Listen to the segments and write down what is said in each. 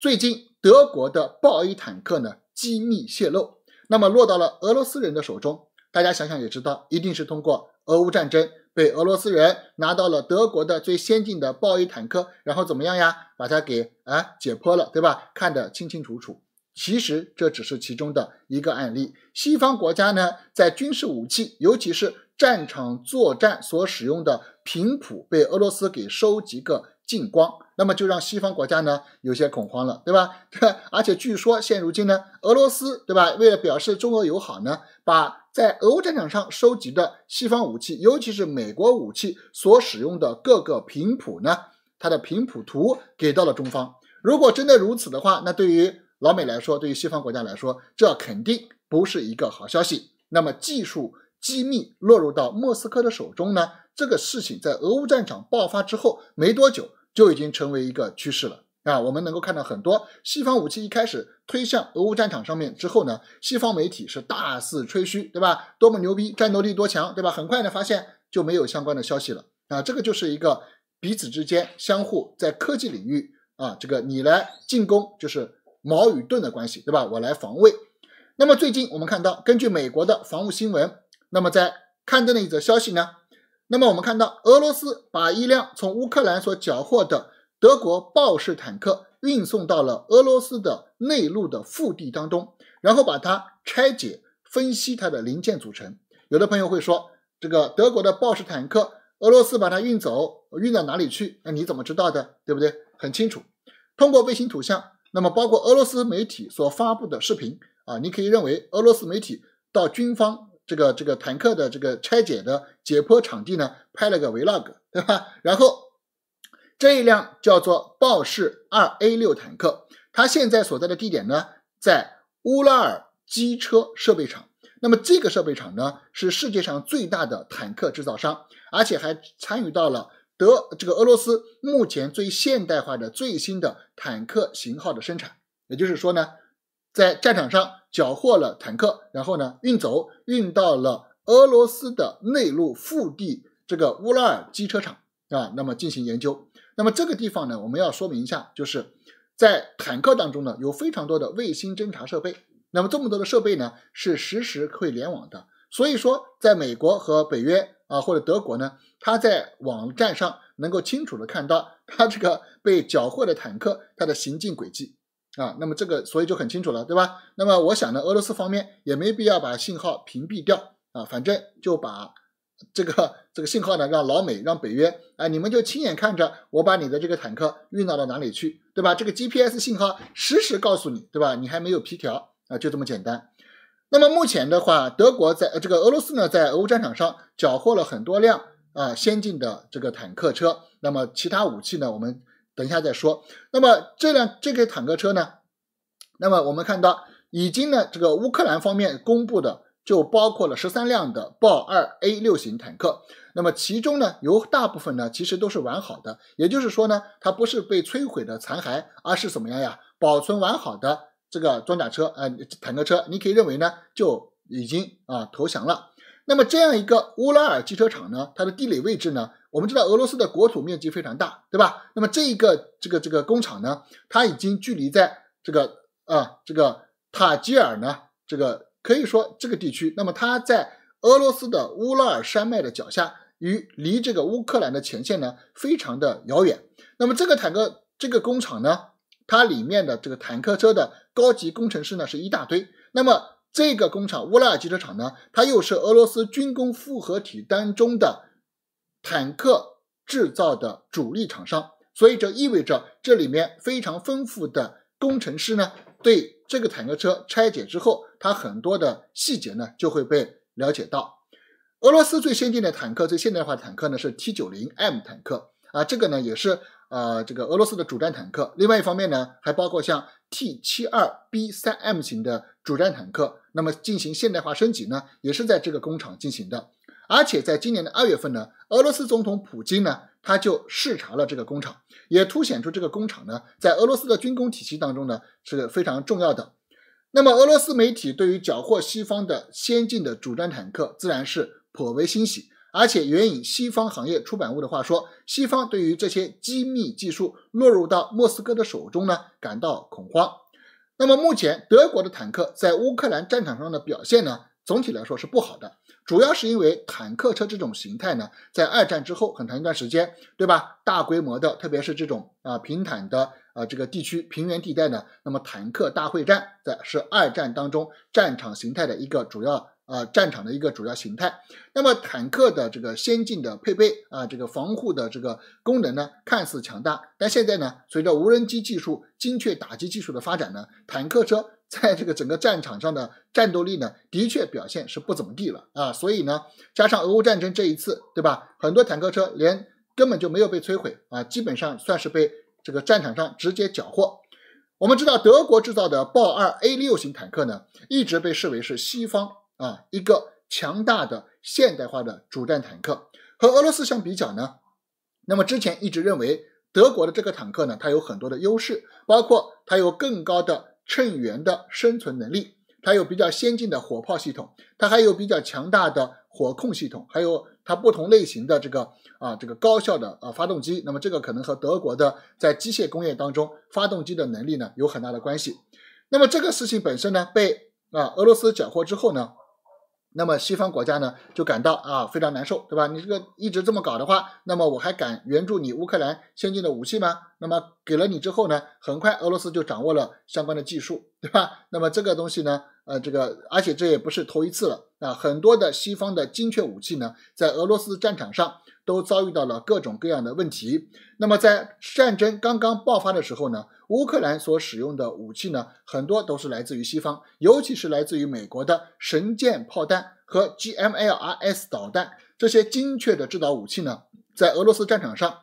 最近德国的豹 A 坦克呢机密泄露，那么落到了俄罗斯人的手中。大家想想也知道，一定是通过俄乌战争被俄罗斯人拿到了德国的最先进的豹 A 坦克，然后怎么样呀？把它给啊解剖了，对吧？看得清清楚楚。其实这只是其中的一个案例。西方国家呢在军事武器，尤其是战场作战所使用的频谱被俄罗斯给收集个。禁光，那么就让西方国家呢有些恐慌了，对吧？对吧？而且据说现如今呢，俄罗斯对吧？为了表示中俄友好呢，把在俄乌战场上收集的西方武器，尤其是美国武器所使用的各个频谱呢，它的频谱图给到了中方。如果真的如此的话，那对于老美来说，对于西方国家来说，这肯定不是一个好消息。那么技术机密落入到莫斯科的手中呢？这个事情在俄乌战场爆发之后没多久。就已经成为一个趋势了啊！我们能够看到很多西方武器一开始推向俄乌战场上面之后呢，西方媒体是大肆吹嘘，对吧？多么牛逼，战斗力多强，对吧？很快呢，发现就没有相关的消息了啊！这个就是一个彼此之间相互在科技领域啊，这个你来进攻就是矛与盾的关系，对吧？我来防卫。那么最近我们看到，根据美国的防务新闻，那么在刊登的一则消息呢。那么我们看到，俄罗斯把一辆从乌克兰所缴获的德国豹式坦克运送到了俄罗斯的内陆的腹地当中，然后把它拆解分析它的零件组成。有的朋友会说，这个德国的豹式坦克，俄罗斯把它运走，运到哪里去？那你怎么知道的？对不对？很清楚，通过卫星图像。那么包括俄罗斯媒体所发布的视频啊，你可以认为俄罗斯媒体到军方。这个这个坦克的这个拆解的解剖场地呢，拍了个 vlog，对吧？然后这一辆叫做豹式二 A 六坦克，它现在所在的地点呢，在乌拉尔机车设备厂。那么这个设备厂呢，是世界上最大的坦克制造商，而且还参与到了德这个俄罗斯目前最现代化的最新的坦克型号的生产。也就是说呢。在战场上缴获了坦克，然后呢，运走，运到了俄罗斯的内陆腹地这个乌拉尔机车厂啊，那么进行研究。那么这个地方呢，我们要说明一下，就是在坦克当中呢，有非常多的卫星侦察设备。那么这么多的设备呢，是实时会联网的。所以说，在美国和北约啊，或者德国呢，它在网站上能够清楚的看到它这个被缴获的坦克它的行进轨迹。啊，那么这个所以就很清楚了，对吧？那么我想呢，俄罗斯方面也没必要把信号屏蔽掉啊，反正就把这个这个信号呢，让老美、让北约，啊，你们就亲眼看着我把你的这个坦克运到了哪里去，对吧？这个 GPS 信号实时告诉你，对吧？你还没有皮条啊，就这么简单。那么目前的话，德国在呃这个俄罗斯呢，在俄乌战场上缴获了很多辆啊先进的这个坦克车，那么其他武器呢，我们。等一下再说。那么这辆这个坦克车呢？那么我们看到，已经呢这个乌克兰方面公布的就包括了十三辆的豹二 A 六型坦克。那么其中呢有大部分呢其实都是完好的，也就是说呢它不是被摧毁的残骸，而是怎么样呀？保存完好的这个装甲车啊坦克车，你可以认为呢就已经啊投降了。那么这样一个乌拉尔机车厂呢，它的地理位置呢，我们知道俄罗斯的国土面积非常大，对吧？那么这一个这个这个工厂呢，它已经距离在这个啊这个塔吉尔呢，这个可以说这个地区，那么它在俄罗斯的乌拉尔山脉的脚下，与离这个乌克兰的前线呢，非常的遥远。那么这个坦克这个工厂呢，它里面的这个坦克车的高级工程师呢，是一大堆。那么这个工厂乌拉尔机车厂呢，它又是俄罗斯军工复合体当中的坦克制造的主力厂商，所以这意味着这里面非常丰富的工程师呢，对这个坦克车拆解之后，它很多的细节呢就会被了解到。俄罗斯最先进的坦克、最现代化坦克呢是 T90M 坦克啊，这个呢也是呃这个俄罗斯的主战坦克。另外一方面呢，还包括像 T72B3M 型的。主战坦克，那么进行现代化升级呢，也是在这个工厂进行的。而且在今年的二月份呢，俄罗斯总统普京呢，他就视察了这个工厂，也凸显出这个工厂呢，在俄罗斯的军工体系当中呢，是非常重要的。那么俄罗斯媒体对于缴获西方的先进的主战坦克，自然是颇为欣喜。而且援引西方行业出版物的话说，西方对于这些机密技术落入到莫斯科的手中呢，感到恐慌。那么目前德国的坦克在乌克兰战场上的表现呢，总体来说是不好的，主要是因为坦克车这种形态呢，在二战之后很长一段时间，对吧？大规模的，特别是这种啊平坦的啊这个地区平原地带呢，那么坦克大会战在是二战当中战场形态的一个主要。啊，战场的一个主要形态。那么坦克的这个先进的配备啊，这个防护的这个功能呢，看似强大，但现在呢，随着无人机技术、精确打击技术的发展呢，坦克车在这个整个战场上的战斗力呢，的确表现是不怎么地了啊。所以呢，加上俄乌战争这一次，对吧？很多坦克车连根本就没有被摧毁啊，基本上算是被这个战场上直接缴获。我们知道，德国制造的豹二 A 六型坦克呢，一直被视为是西方。啊，一个强大的现代化的主战坦克和俄罗斯相比较呢，那么之前一直认为德国的这个坦克呢，它有很多的优势，包括它有更高的乘员的生存能力，它有比较先进的火炮系统，它还有比较强大的火控系统，还有它不同类型的这个啊这个高效的啊发动机。那么这个可能和德国的在机械工业当中发动机的能力呢有很大的关系。那么这个事情本身呢，被啊俄罗斯缴获之后呢？那么西方国家呢，就感到啊非常难受，对吧？你这个一直这么搞的话，那么我还敢援助你乌克兰先进的武器吗？那么给了你之后呢，很快俄罗斯就掌握了相关的技术，对吧？那么这个东西呢，呃，这个而且这也不是头一次了啊，很多的西方的精确武器呢，在俄罗斯战场上都遭遇到了各种各样的问题。那么在战争刚刚爆发的时候呢？乌克兰所使用的武器呢，很多都是来自于西方，尤其是来自于美国的神剑炮弹和 GMLRS 导弹这些精确的制导武器呢，在俄罗斯战场上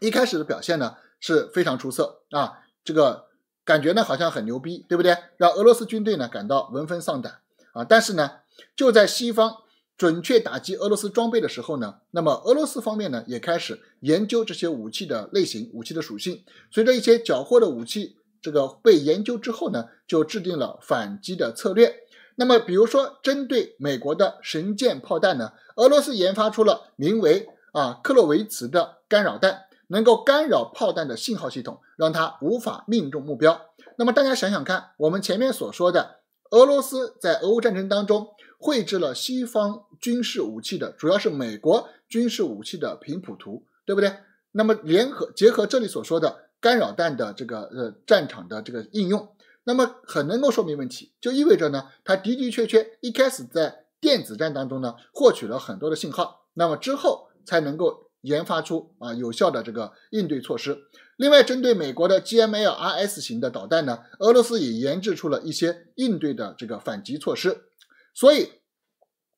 一开始的表现呢是非常出色啊，这个感觉呢好像很牛逼，对不对？让俄罗斯军队呢感到闻风丧胆啊。但是呢，就在西方。准确打击俄罗斯装备的时候呢，那么俄罗斯方面呢也开始研究这些武器的类型、武器的属性。随着一些缴获的武器这个被研究之后呢，就制定了反击的策略。那么，比如说针对美国的神剑炮弹呢，俄罗斯研发出了名为啊克洛维茨的干扰弹，能够干扰炮弹的信号系统，让它无法命中目标。那么大家想想看，我们前面所说的俄罗斯在俄乌战争当中。绘制了西方军事武器的，主要是美国军事武器的频谱图，对不对？那么联合结合这里所说的干扰弹的这个呃战场的这个应用，那么很能够说明问题，就意味着呢，它的的确确一开始在电子战当中呢获取了很多的信号，那么之后才能够研发出啊有效的这个应对措施。另外，针对美国的 GMLRS 型的导弹呢，俄罗斯也研制出了一些应对的这个反击措施。所以，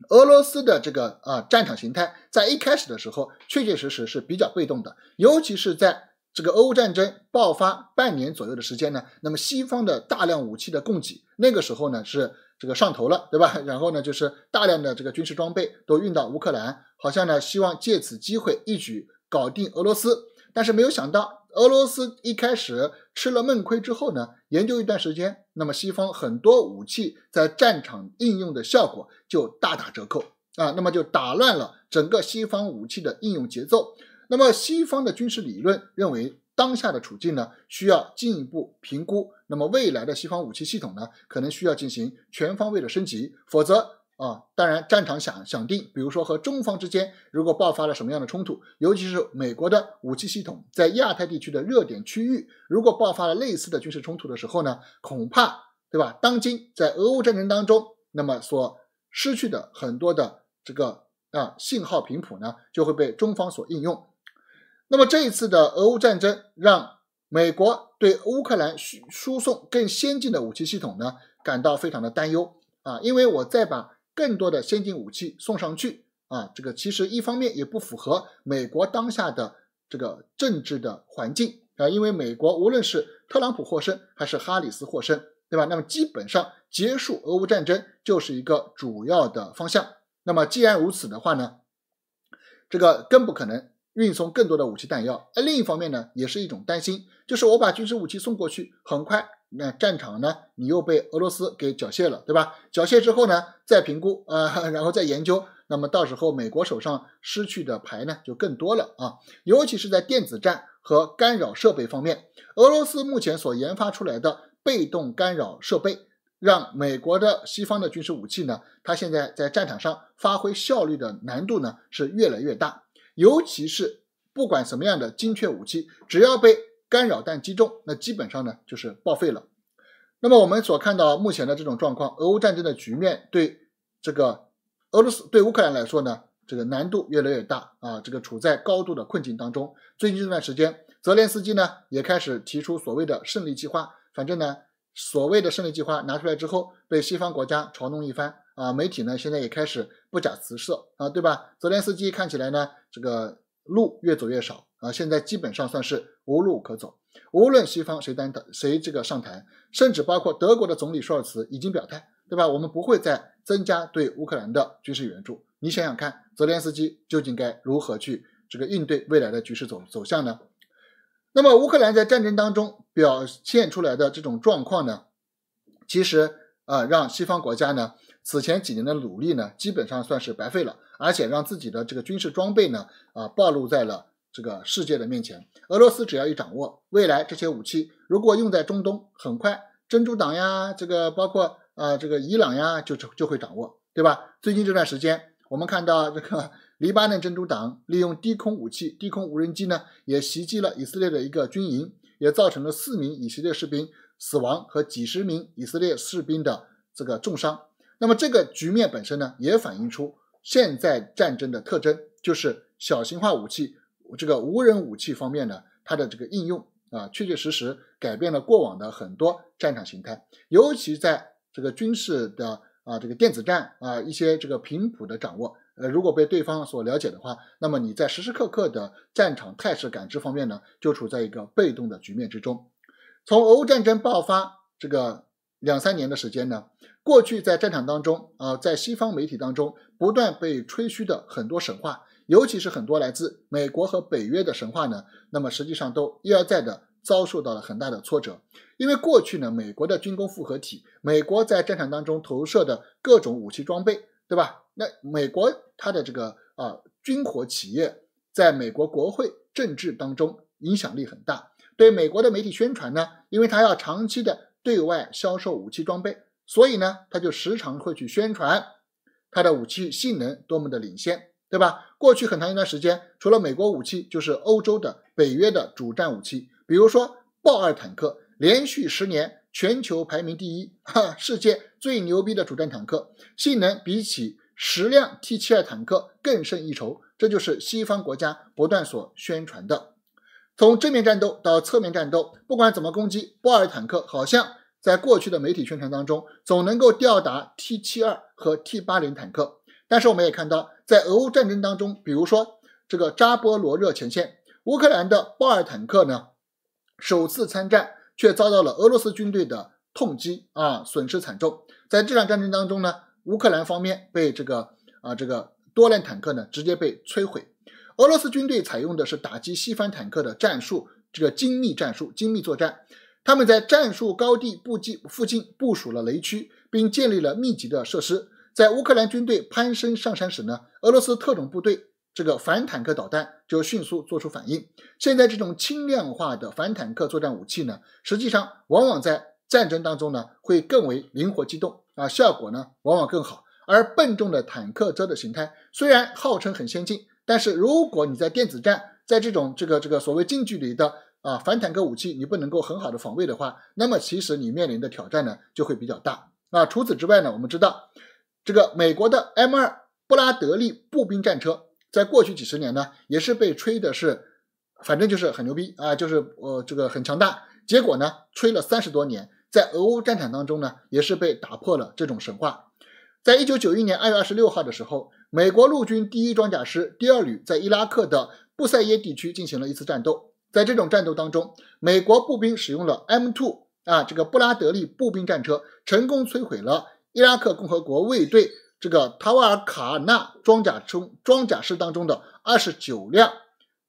俄罗斯的这个啊战场形态，在一开始的时候，确确实实是比较被动的。尤其是在这个俄乌战争爆发半年左右的时间呢，那么西方的大量武器的供给，那个时候呢是这个上头了，对吧？然后呢，就是大量的这个军事装备都运到乌克兰，好像呢希望借此机会一举搞定俄罗斯，但是没有想到。俄罗斯一开始吃了闷亏之后呢，研究一段时间，那么西方很多武器在战场应用的效果就大打折扣啊，那么就打乱了整个西方武器的应用节奏。那么西方的军事理论认为，当下的处境呢，需要进一步评估。那么未来的西方武器系统呢，可能需要进行全方位的升级，否则。啊，当然，战场想想定，比如说和中方之间如果爆发了什么样的冲突，尤其是美国的武器系统在亚太地区的热点区域，如果爆发了类似的军事冲突的时候呢，恐怕对吧？当今在俄乌战争当中，那么所失去的很多的这个啊信号频谱呢，就会被中方所应用。那么这一次的俄乌战争，让美国对乌克兰输输送更先进的武器系统呢，感到非常的担忧啊，因为我再把。更多的先进武器送上去啊，这个其实一方面也不符合美国当下的这个政治的环境啊，因为美国无论是特朗普获胜还是哈里斯获胜，对吧？那么基本上结束俄乌战争就是一个主要的方向。那么既然如此的话呢，这个更不可能运送更多的武器弹药。而另一方面呢，也是一种担心，就是我把军事武器送过去，很快。那战场呢？你又被俄罗斯给缴械了，对吧？缴械之后呢，再评估啊，然后再研究。那么到时候美国手上失去的牌呢，就更多了啊。尤其是在电子战和干扰设备方面，俄罗斯目前所研发出来的被动干扰设备，让美国的西方的军事武器呢，它现在在战场上发挥效率的难度呢是越来越大。尤其是不管什么样的精确武器，只要被。干扰弹击中，那基本上呢就是报废了。那么我们所看到目前的这种状况，俄乌战争的局面对这个俄罗斯对乌克兰来说呢，这个难度越来越大啊，这个处在高度的困境当中。最近这段时间，泽连斯基呢也开始提出所谓的“胜利计划”。反正呢，所谓的“胜利计划”拿出来之后，被西方国家嘲弄一番啊，媒体呢现在也开始不假辞色啊，对吧？泽连斯基看起来呢这个。路越走越少啊！现在基本上算是无路可走。无论西方谁担的谁这个上台，甚至包括德国的总理舒尔茨已经表态，对吧？我们不会再增加对乌克兰的军事援助。你想想看，泽连斯基究竟该如何去这个应对未来的局势走走向呢？那么乌克兰在战争当中表现出来的这种状况呢？其实啊，让西方国家呢。此前几年的努力呢，基本上算是白费了，而且让自己的这个军事装备呢，啊，暴露在了这个世界的面前。俄罗斯只要一掌握，未来这些武器如果用在中东，很快珍珠党呀，这个包括啊，这个伊朗呀，就就会掌握，对吧？最近这段时间，我们看到这个黎巴嫩珍珠党利用低空武器、低空无人机呢，也袭击了以色列的一个军营，也造成了四名以色列士兵死亡和几十名以色列士兵的这个重伤。那么这个局面本身呢，也反映出现在战争的特征，就是小型化武器这个无人武器方面呢，它的这个应用啊，确确实实改变了过往的很多战场形态。尤其在这个军事的啊，这个电子战啊，一些这个频谱的掌握，呃，如果被对方所了解的话，那么你在时时刻刻的战场态势感知方面呢，就处在一个被动的局面之中。从俄乌战争爆发这个两三年的时间呢。过去在战场当中啊，在西方媒体当中不断被吹嘘的很多神话，尤其是很多来自美国和北约的神话呢，那么实际上都一而再的遭受到了很大的挫折。因为过去呢，美国的军工复合体，美国在战场当中投射的各种武器装备，对吧？那美国它的这个啊军火企业，在美国国会政治当中影响力很大，对美国的媒体宣传呢，因为它要长期的对外销售武器装备。所以呢，他就时常会去宣传他的武器性能多么的领先，对吧？过去很长一段时间，除了美国武器，就是欧洲的北约的主战武器，比如说豹二坦克，连续十年全球排名第一，哈，世界最牛逼的主战坦克，性能比起十辆 T 七二坦克更胜一筹，这就是西方国家不断所宣传的。从正面战斗到侧面战斗，不管怎么攻击，豹二坦克好像。在过去的媒体宣传当中，总能够吊打 T 七二和 T 八零坦克，但是我们也看到，在俄乌战争当中，比如说这个扎波罗热前线，乌克兰的豹尔坦克呢，首次参战却遭到了俄罗斯军队的痛击啊，损失惨重。在这场战争当中呢，乌克兰方面被这个啊这个多辆坦克呢直接被摧毁，俄罗斯军队采用的是打击西方坦克的战术，这个精密战术、精密作战。他们在战术高地附近部署了雷区，并建立了密集的设施。在乌克兰军队攀登上山时呢，俄罗斯特种部队这个反坦克导弹就迅速做出反应。现在这种轻量化的反坦克作战武器呢，实际上往往在战争当中呢会更为灵活机动啊，效果呢往往更好。而笨重的坦克车的形态虽然号称很先进，但是如果你在电子战，在这种这个这个所谓近距离的。啊，反坦克武器你不能够很好的防卫的话，那么其实你面临的挑战呢就会比较大。啊，除此之外呢，我们知道这个美国的 M 二布拉德利步兵战车，在过去几十年呢也是被吹的是，反正就是很牛逼啊，就是呃这个很强大。结果呢，吹了三十多年，在俄乌战场当中呢也是被打破了这种神话。在一九九一年二月二十六号的时候，美国陆军第一装甲师第二旅在伊拉克的布塞耶地区进行了一次战斗。在这种战斗当中，美国步兵使用了 M2 啊，这个布拉德利步兵战车，成功摧毁了伊拉克共和国卫队这个塔瓦尔卡纳装甲中装甲师当中的二十九辆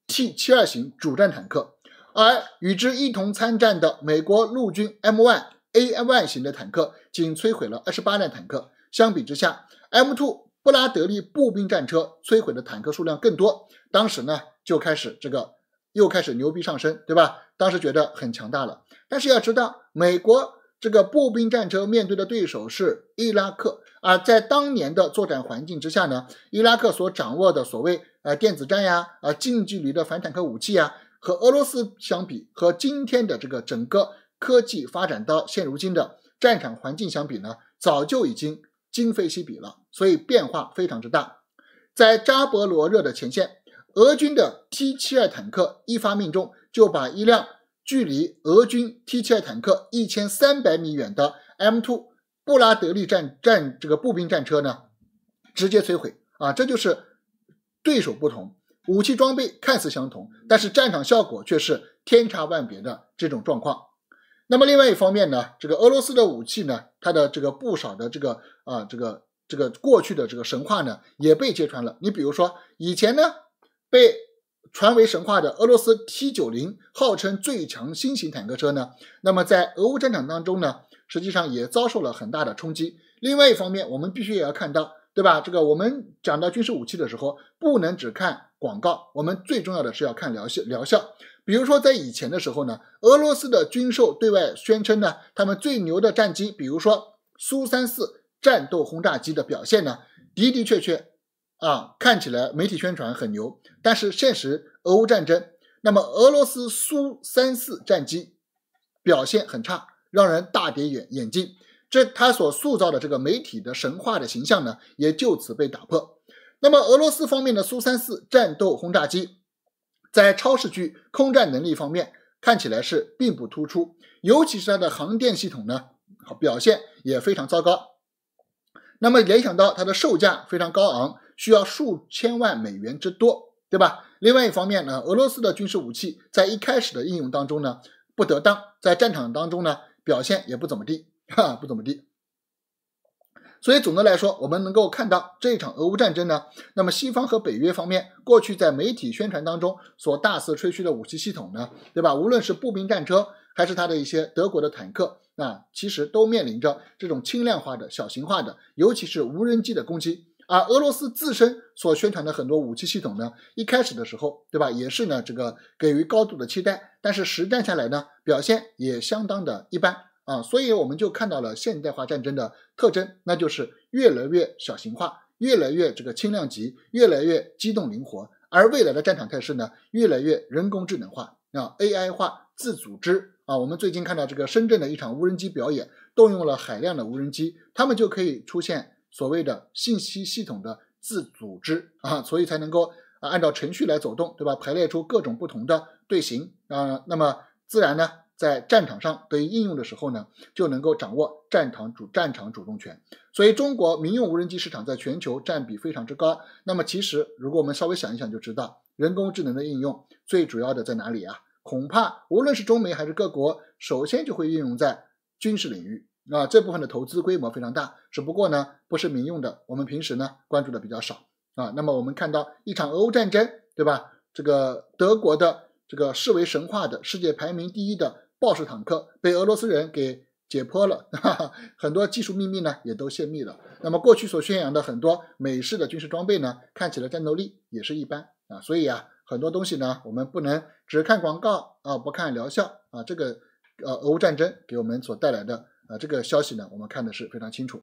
T 七二型主战坦克，而与之一同参战的美国陆军 M1A1 型的坦克，仅摧毁了二十八辆坦克。相比之下，M2 布拉德利步兵战车摧毁的坦克数量更多。当时呢，就开始这个。又开始牛逼上升，对吧？当时觉得很强大了，但是要知道，美国这个步兵战车面对的对手是伊拉克，啊，在当年的作战环境之下呢，伊拉克所掌握的所谓呃电子战呀、啊近距离的反坦克武器啊，和俄罗斯相比，和今天的这个整个科技发展到现如今的战场环境相比呢，早就已经今非昔比了，所以变化非常之大，在扎波罗热的前线。俄军的 T72 坦克一发命中，就把一辆距离俄军 T72 坦克一千三百米远的 m two 布拉德利战战这个步兵战车呢，直接摧毁。啊，这就是对手不同，武器装备看似相同，但是战场效果却是天差万别的这种状况。那么另外一方面呢，这个俄罗斯的武器呢，它的这个不少的这个啊，这个这个过去的这个神话呢，也被揭穿了。你比如说以前呢。被传为神话的俄罗斯 T 九零号称最强新型坦克车呢，那么在俄乌战场当中呢，实际上也遭受了很大的冲击。另外一方面，我们必须也要看到，对吧？这个我们讲到军事武器的时候，不能只看广告，我们最重要的是要看疗效疗效。比如说在以前的时候呢，俄罗斯的军售对外宣称呢，他们最牛的战机，比如说苏三四战斗轰炸机的表现呢，的的确确。啊，看起来媒体宣传很牛，但是现实，俄乌战争，那么俄罗斯苏三四战机表现很差，让人大跌眼眼镜。这他所塑造的这个媒体的神话的形象呢，也就此被打破。那么俄罗斯方面的苏三四战斗轰炸机，在超视距空战能力方面看起来是并不突出，尤其是它的航电系统呢，表现也非常糟糕。那么联想到它的售价非常高昂。需要数千万美元之多，对吧？另外一方面呢，俄罗斯的军事武器在一开始的应用当中呢，不得当，在战场当中呢，表现也不怎么地，哈，不怎么地。所以总的来说，我们能够看到这场俄乌战争呢，那么西方和北约方面过去在媒体宣传当中所大肆吹嘘的武器系统呢，对吧？无论是步兵战车，还是它的一些德国的坦克，啊，其实都面临着这种轻量化的小型化的，尤其是无人机的攻击。而俄罗斯自身所宣传的很多武器系统呢，一开始的时候，对吧，也是呢这个给予高度的期待，但是实战下来呢，表现也相当的一般啊，所以我们就看到了现代化战争的特征，那就是越来越小型化，越来越这个轻量级，越来越机动灵活。而未来的战场态势呢，越来越人工智能化啊，AI 化、自组织啊。我们最近看到这个深圳的一场无人机表演，动用了海量的无人机，他们就可以出现。所谓的信息系统的自组织啊，所以才能够啊按照程序来走动，对吧？排列出各种不同的队形啊，那么自然呢，在战场上得以应用的时候呢，就能够掌握战场主战场主动权。所以，中国民用无人机市场在全球占比非常之高。那么，其实如果我们稍微想一想就知道，人工智能的应用最主要的在哪里啊？恐怕无论是中美还是各国，首先就会应用在军事领域。啊，这部分的投资规模非常大，只不过呢不是民用的，我们平时呢关注的比较少啊。那么我们看到一场俄乌战争，对吧？这个德国的这个视为神话的世界排名第一的豹式坦克被俄罗斯人给解剖了，哈哈，很多技术秘密呢也都泄密了。那么过去所宣扬的很多美式的军事装备呢，看起来战斗力也是一般啊。所以啊，很多东西呢我们不能只看广告啊，不看疗效啊。这个呃俄乌战争给我们所带来的。啊，这个消息呢，我们看的是非常清楚。